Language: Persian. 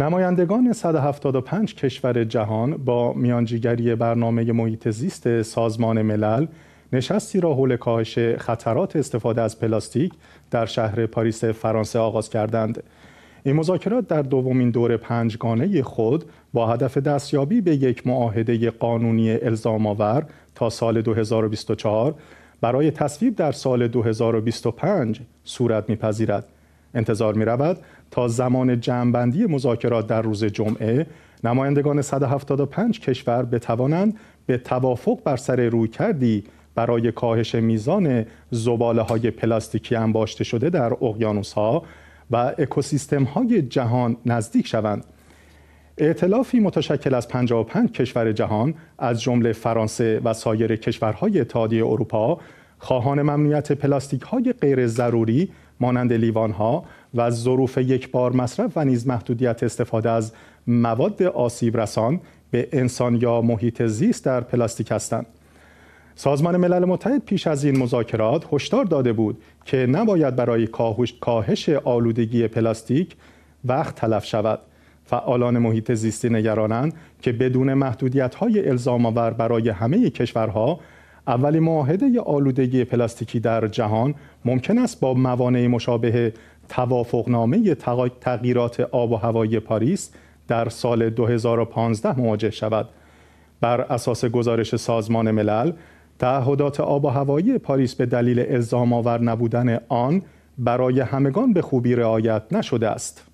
نمایندگان 175 کشور جهان با میانجیگری برنامه محیط زیست سازمان ملل نشستی را حول کاهش خطرات استفاده از پلاستیک در شهر پاریس فرانسه آغاز کردند. این مذاکرات در دومین دور پنجگانه خود با هدف دستیابی به یک معاهده قانونی الزام آور تا سال 2024 برای تصویب در سال 2025 صورت میپذیرد. انتظار می رود تا زمان جمعبندی مذاکرات در روز جمعه نمایندگان 175 کشور بتوانند به توافق بر سر روی کردی برای کاهش میزان زباله های پلاستیکی انباشته شده در اقیانوس ها و اکوسیستم های جهان نزدیک شوند. اعتلافی متشکل از 55 کشور جهان از جمله فرانسه و سایر کشورهای اتحادیه اروپا خواهان ممنوعیت پلاستیک های غیر ضروری مانند لیوانها و ظروف یک بار مصرف و نیز محدودیت استفاده از مواد آسیب رسان به انسان یا محیط زیست در پلاستیک هستند. سازمان ملل متحد پیش از این مذاکرات هشدار داده بود که نباید برای کاهش آلودگی پلاستیک وقت تلف شود. فعالان محیط زیستی نگرانند که بدون محدودیت های الزام آور برای همه کشورها اولین معاهده آلودگی پلاستیکی در جهان ممکن است با موانع مشابه توافقنامه تغییرات آب و هوایی پاریس در سال 2015 مواجه شود. بر اساس گزارش سازمان ملل، تعهدات آب و هوایی پاریس به دلیل الزام آور نبودن آن برای همگان به خوبی رعایت نشده است.